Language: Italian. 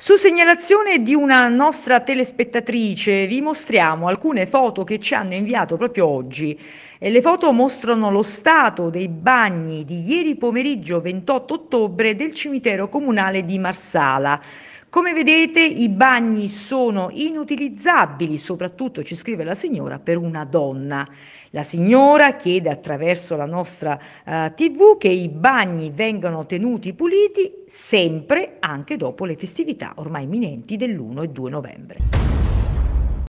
Su segnalazione di una nostra telespettatrice vi mostriamo alcune foto che ci hanno inviato proprio oggi. E le foto mostrano lo stato dei bagni di ieri pomeriggio 28 ottobre del cimitero comunale di Marsala. Come vedete i bagni sono inutilizzabili, soprattutto ci scrive la signora, per una donna. La signora chiede attraverso la nostra uh, eh, tv che i bagni vengano tenuti puliti sempre anche dopo le festività ormai imminenti dell'1 e 2 novembre.